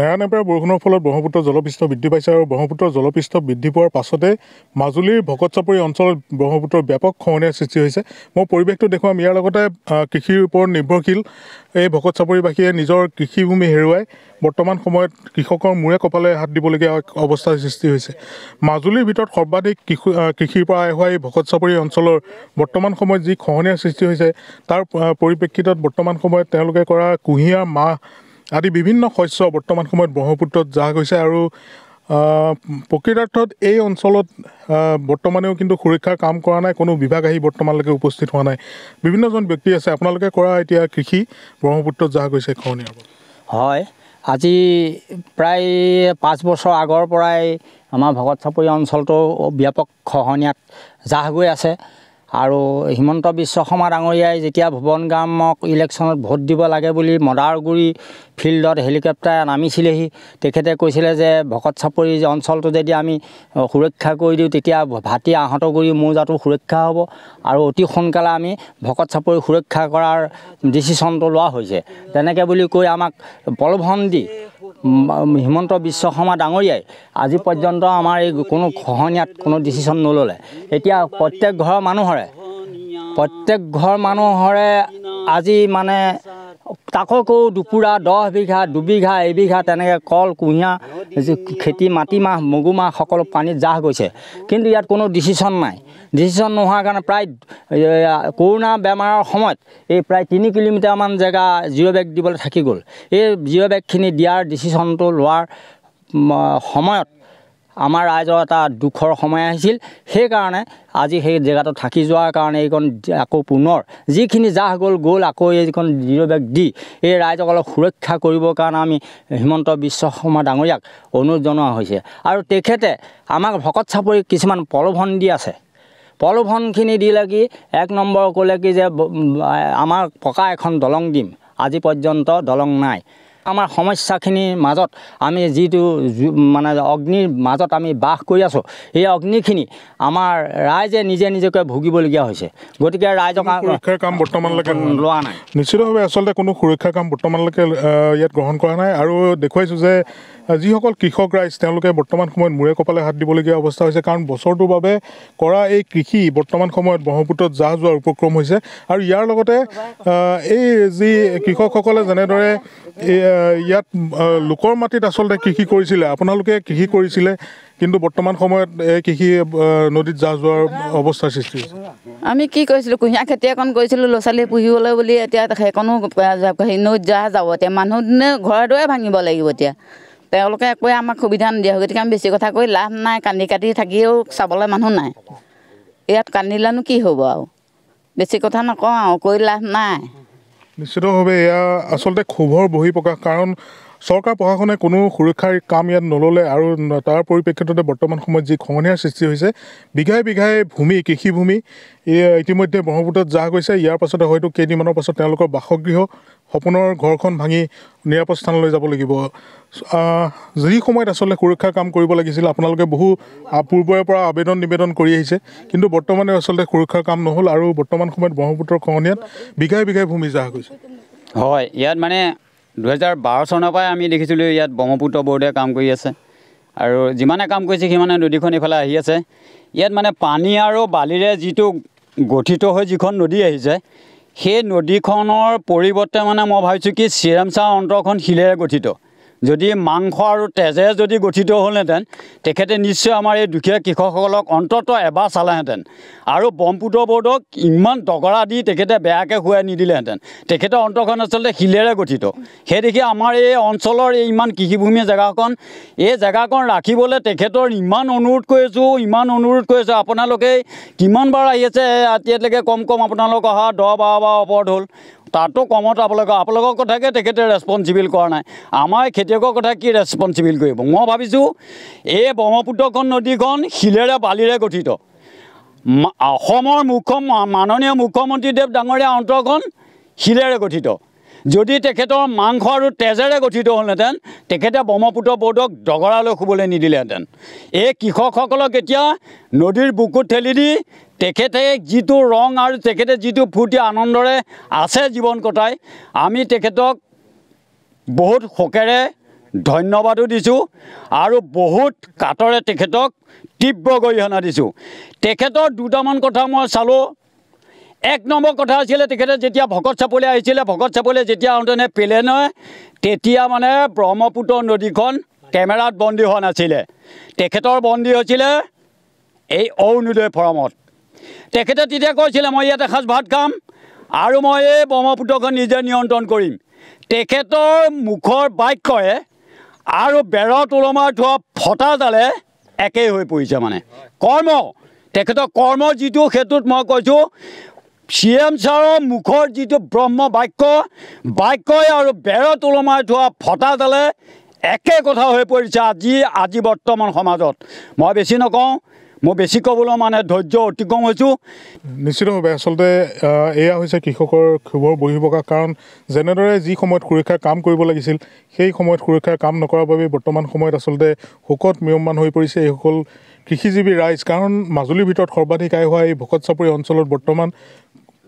নেৰানেপেৰা বৰষুণৰ ফলত ব্ৰহ্মপুত্ৰ জলপৃষ্ঠ বৃদ্ধি পাইছে আৰু ব্ৰহ্মপুত্ৰ জলপৃষ্ঠ বৃদ্ধি পোৱাৰ পাছতে মাজুলীৰ ভকত চাপৰি অঞ্চলত ব্ৰহ্মপুত্ৰৰ ব্যাপক খহনীয়াৰ সৃষ্টি হৈছে মই পৰিৱেশটো দেখুৱাম ইয়াৰ লগতে কৃষিৰ ওপৰত নিৰ্ভৰশীল এই ভকত চাপৰিবাসীয়ে নিজৰ কৃষিভূমি হেৰুৱাই বৰ্তমান সময়ত কৃষকৰ মূৰে কপালে হাত দিবলগীয়া অৱস্থাৰ সৃষ্টি হৈছে মাজুলীৰ ভিতৰত সৰ্বাধিক কৃষি কৃষিৰ পৰা আই হোৱা এই ভকত চাপৰি অঞ্চলৰ বৰ্তমান সময়ত যি খহনীয়াৰ সৃষ্টি হৈছে তাৰ পৰিপ্ৰেক্ষিতত বৰ্তমান সময়ত তেওঁলোকে কৰা কুঁহিয়াৰ মাহ আদি বিভিন্ন শস্য বৰ্তমান সময়ত ব্ৰহ্মপুত্ৰত যা গৈছে আৰু প্ৰকৃতাৰ্থত এই অঞ্চলত বৰ্তমানেও কিন্তু সুৰক্ষাৰ কাম কৰা নাই কোনো বিভাগ আহি বৰ্তমানলৈকে উপস্থিত হোৱা নাই বিভিন্নজন ব্যক্তি আছে আপোনালোকে কৰা এতিয়া কৃষি ব্ৰহ্মপুত্ৰত যা গৈছে খৱনীয়া হয় আজি প্ৰায় পাঁচ বছৰ আগৰ পৰাই আমাৰ ভকত চাপৰি অঞ্চলটো ব্যাপক খহনীয়াত জাহ গৈ আছে আৰু হিমন্ত বিশ্ব শৰ্মা ডাঙৰীয়াই যেতিয়া ভুৱন গ্ৰামক ইলেকশ্যনত ভোট দিব লাগে বুলি মদাৰগুৰি ফিল্ডত হেলিকপ্টাৰে নামিছিলেহি তেখেতে কৈছিলে যে ভকত চাপৰি অঞ্চলটো যদি আমি সুৰক্ষা কৰি দিওঁ তেতিয়া ভাতি আহত গুৰি মৌজাটো সুৰক্ষা হ'ব আৰু অতি সোনকালে আমি ভকত চাপৰি সুৰক্ষা কৰাৰ ডিচিশ্যনটো লোৱা হৈছে তেনেকৈ বুলি কৈ আমাক প্ৰলোভন দি হিমন্ত বিশ্ব শৰ্মা ডাঙৰীয়াই আজি পৰ্যন্ত আমাৰ এই কোনো খহনীয়াত কোনো ডিচিশ্যন নল'লে এতিয়া প্ৰত্যেক ঘৰৰ মানুহৰে প্ৰত্যেক ঘৰ মানুহৰে আজি মানে তাকো কওঁ দুপুৰা দহ বিঘা দুবিঘা এবিঘা তেনেকৈ কল কুঁহিয়াৰ খেতি মাটিমাহ মগুমাহ সকলো পানীত জাহ গৈছে কিন্তু ইয়াত কোনো ডিচিশ্যন নাই ডিচিশ্যন নোহোৱাৰ কাৰণে প্ৰায় কৰোণা বেমাৰৰ সময়ত এই প্ৰায় তিনি কিলোমিটাৰমান জেগা জিৰ' বেগ দিবলৈ থাকি গ'ল এই জিৰ' বেগখিনি দিয়াৰ ডিচিশ্যনটো লোৱাৰ সময়ত আমাৰ ৰাইজৰ এটা দুখৰ সময় আহিছিল সেইকাৰণে আজি সেই জেগাটো থাকি যোৱাৰ কাৰণে এইকণ আকৌ পুনৰ যিখিনি জাহ গ'ল গ'ল আকৌ এইকণ জিৰ' বেগ দি এই ৰাইজক অলপ সুৰক্ষা কৰিবৰ কাৰণে আমি হিমন্ত বিশ্ব শৰ্মা ডাঙৰীয়াক অনুৰোধ জনোৱা হৈছে আৰু তেখেতে আমাক ভকত চাপৰি কিছুমান প্ৰলোভন দি আছে প্ৰলোভনখিনি দিলে কি এক নম্বৰ ক'লে কি যে আমাৰ পকা এখন দলং দিম আজি পৰ্যন্ত দলং নাই আমাৰ সমস্যাখিনিৰ মাজত আমি যিটো মানে অগ্নিৰ মাজত আমি বাস কৰি আছোঁ এই অগ্নিখিনি আমাৰ ৰাইজে নিজে নিজকে ভুগিবলগীয়া হৈছে গতিকে ৰাইজক সুৰক্ষাৰ কাম বৰ্তমানলৈকে লোৱা নাই নিশ্চিতভাৱে আচলতে কোনো সুৰক্ষাৰ কাম বৰ্তমানলৈকে ইয়াত গ্ৰহণ কৰা নাই আৰু দেখুৱাইছোঁ যে যিসকল কৃষক ৰাইজ তেওঁলোকে বৰ্তমান সময়ত মূৰে কপালে হাত দিবলগীয়া অৱস্থা হৈছে কাৰণ বছৰটোৰ বাবে কৰা এই কৃষি বৰ্তমান সময়ত ব্ৰহ্মপুত্ৰত যা যোৱাৰ উপক্ৰম হৈছে আৰু ইয়াৰ লগতে এই যি কৃষকসকলে যেনেদৰে এই ইয়াত লোকৰ মাটিত আচলতে কৃষি কৰিছিলে আপোনালোকে কৃষি কৰিছিলে কিন্তু বৰ্তমান সময়ত এই কৃষি নদীত যা যোৱাৰ অৱস্থাৰ সৃষ্টি হৈছে আমি কি কৰিছিলোঁ কুঁহিয়াৰ খেতি এখন কৰিছিলোঁ ল'ৰা ছোৱালী পুহিবলৈ বুলি এতিয়া সেইকণো হেৰি নৈত যা যাব এতিয়া মানুহ দিনে ঘৰে দুৱাৰে ভাঙিব লাগিব এতিয়া তেওঁলোকে একোৱে আমাক সুবিধা নিদিয়ে গতিকে আমি বেছি কথা কৈ লাভ নাই কান্দি কাটি থাকিও চাবলৈ মানুহ নাই ইয়াত কান্দিলেনো কি হ'ব আৰু বেছি কথা নকওঁ আৰু কৈ লাভ নাই নিশ্চিতভাৱে এয়া আচলতে ক্ষোভৰ বহি প্ৰকাশ কাৰণ চৰকাৰ প্ৰশাসনে কোনো সুৰক্ষাৰ কাম ইয়াত নল'লে আৰু তাৰ পৰিপ্ৰেক্ষিততে বৰ্তমান সময়ত যি খঙনীয়াৰ সৃষ্টি হৈছে বিঘাই বিঘাই ভূমি কৃষিভূমি ইতিমধ্যে ব্ৰহ্মপুত্ৰত যা গৈছে ইয়াৰ পাছতে হয়তো কেইদিনমানৰ পাছত তেওঁলোকৰ বাসগৃহ সপোনৰ ঘৰখন ভাঙি নিৰাপদ স্থানলৈ যাব লাগিব যি সময়ত আচলতে সুৰক্ষাৰ কাম কৰিব লাগিছিল আপোনালোকে বহু পূৰ্বৰে পৰা আবেদন নিবেদন কৰি আহিছে কিন্তু বৰ্তমানে আচলতে সুৰক্ষাৰ কাম নহ'ল আৰু বৰ্তমান সময়ত ব্ৰহ্মপুত্ৰৰ খহনীয়াত বিঘাই বিঘাই ভূমি যা গৈছে হয় ইয়াত মানে দুহেজাৰ বাৰ চনৰ পৰাই আমি দেখিছিলোঁ ইয়াত ব্ৰহ্মপুত্ৰ বৰ্ডে কাম কৰি আছে আৰু যিমানে কাম কৰিছে সিমানে নদীখন এইফালে আহি আছে ইয়াত মানে পানী আৰু বালিৰে যিটো গঠিত হৈ যিখন নদী আহিছে সেই নদীখনৰ পৰিৱৰ্তে মানে মই ভাবিছোঁ কি চিৰামচা অন্তৰখন শিলেৰে গঠিত যদি মাংস আৰু তেজে যদি গঠিত হ'লহেঁতেন তেখেতে নিশ্চয় আমাৰ এই দুখীয়া কৃষকসকলক অন্ততঃ এবাৰ চালেহেঁতেন আৰু ব্ৰহ্মপুত্ৰ বৰ্ডক ইমান তগৰা দি তেখেতে বেয়াকৈ শুৱাই নিদিলেহেঁতেন তেখেতৰ অন্তখন আচলতে শিলেৰে গঠিত সেইদেখি আমাৰ এই অঞ্চলৰ এই ইমান কৃষিভূমি জেগাকণ এই জেগাকণ ৰাখিবলৈ তেখেতৰ ইমান অনুৰোধ কৰিছোঁ ইমান অনুৰোধ কৰিছোঁ আপোনালোকে কিমানবাৰ আহি আছে এতিয়ালৈকে কম কম আপোনালোক অহা দহ বাৰ বাৰ ওপৰত হ'ল তাতো কমত আপোনালোকে আপোনালোকৰ কথাকে তেখেতে ৰেছপনচিবিল কৰা নাই আমাৰ খেতিয়কৰ কথা কি ৰেছপনচিবিল কৰিব মই ভাবিছোঁ এই ব্ৰহ্মপুত্ৰখন নদীখন শিলেৰে বালিৰে গঠিত অসমৰ মুখ্য মাননীয় মুখ্যমন্ত্ৰীদেৱ ডাঙৰীয়া অন্তৰখন শিলেৰে গঠিত যদি তেখেতৰ মাংস আৰু তেজেৰে গঠিত হ'লহেঁতেন তেখেতে ব্ৰহ্মপুত্ৰ বৰ্ডক ডগৰালৈ শুবলৈ নিদিলেহেঁতেন এই কৃষকসকলক এতিয়া নদীৰ বুকুত ঠেলি দি তেখেতে যিটো ৰং আৰু তেখেতে যিটো ফূৰ্তি আনন্দৰে আছে জীৱন কটাই আমি তেখেতক বহুত শোকেৰে ধন্যবাদো দিছোঁ আৰু বহুত কাটৰে তেখেতক তীব্ৰ গৰিহণা দিছোঁ তেখেতৰ দুটামান কথা মই চালোঁ এক নম্বৰ কথা আছিলে তেখেতে যেতিয়া ভকত চাপলৈ আহিছিলে ভকত চাপলৈ যেতিয়া আহোঁতেনে পেলে নহয় তেতিয়া মানে ব্ৰহ্মপুত্ৰ নদীখন কেমেৰাত বন্দী হোৱা নাছিলে তেখেতৰ বন্দী হৈছিলে এই অৰুণোদয় ফৰমত তেখেতে তেতিয়া কৈছিলে মই ইয়াত এসাঁজ ভাত খাম আৰু মই এই ব্ৰহ্মপুত্ৰখন নিজে নিয়ন্ত্ৰণ কৰিম তেখেতৰ মুখৰ বাক্যয়ে আৰু বেৰত ওলমাই থোৱা ফটাজালে একেই হৈ পৰিছে মানে কৰ্ম তেখেতৰ কৰ্ম যিটো সেইটোত মই কৈছোঁ চি এম ছাৰৰ মুখৰ যিটো ব্ৰহ্ম বাক্য বাক্যই আৰু বেৰত ওলমাই থোৱা ফটাডালে একে কথা হৈ পৰিছে আজি আজি বৰ্তমান সমাজত মই বেছি নকওঁ মই বেছি ক'বলৈ মানে ধৈৰ্য অতিক্ৰম হৈছোঁ নিশ্চিতভাৱে আচলতে এয়া হৈছে কৃষকৰ ক্ষোভৰ বহি বহিৰ্ভকাশ কাৰণ যেনেদৰে যি সময়ত সুৰক্ষাৰ কাম কৰিব লাগিছিল সেই সময়ত সুৰক্ষাৰ কাম নকৰাৰ বাবেই বৰ্তমান সময়ত আচলতে শোকত মিয়মান হৈ পৰিছে এইসকল কৃষিজীৱী ৰাইজ কাৰণ মাজুলীৰ ভিতৰত সৰ্বাধিক আয় হোৱা এই ভকত চাপৰি অঞ্চলত বৰ্তমান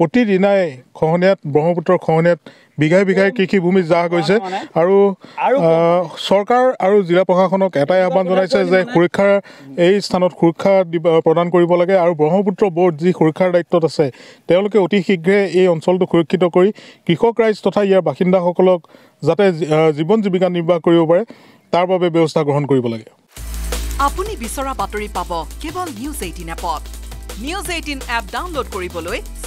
প্ৰতিদিনাই খহনীয়াত ব্ৰহ্মপুত্ৰৰ খহনীয়াত বিঘাই বিঘাই কৃষিভূমিত জাহ গৈছে আৰু চৰকাৰ আৰু জিলা প্ৰশাসনক এটাই আহ্বান জনাইছে যে সুৰক্ষাৰ এই স্থানত সুৰক্ষা দিব প্ৰদান কৰিব লাগে আৰু ব্ৰহ্মপুত্ৰ বৰ্ড যি সুৰক্ষাৰ দায়িত্বত আছে তেওঁলোকে অতি শীঘ্ৰে এই অঞ্চলটো সুৰক্ষিত কৰি কৃষক ৰাইজ তথা ইয়াৰ বাসিন্দাসকলক যাতে জীৱন জীৱিকা নিৰ্বাহ কৰিব পাৰে তাৰ বাবে ব্যৱস্থা গ্ৰহণ কৰিব লাগে আপুনি বিচৰা বাতৰি পাব কেৱল নিউজ এইটিন এপত নিউজ এইটিন এপ ডাউনলোড কৰিবলৈ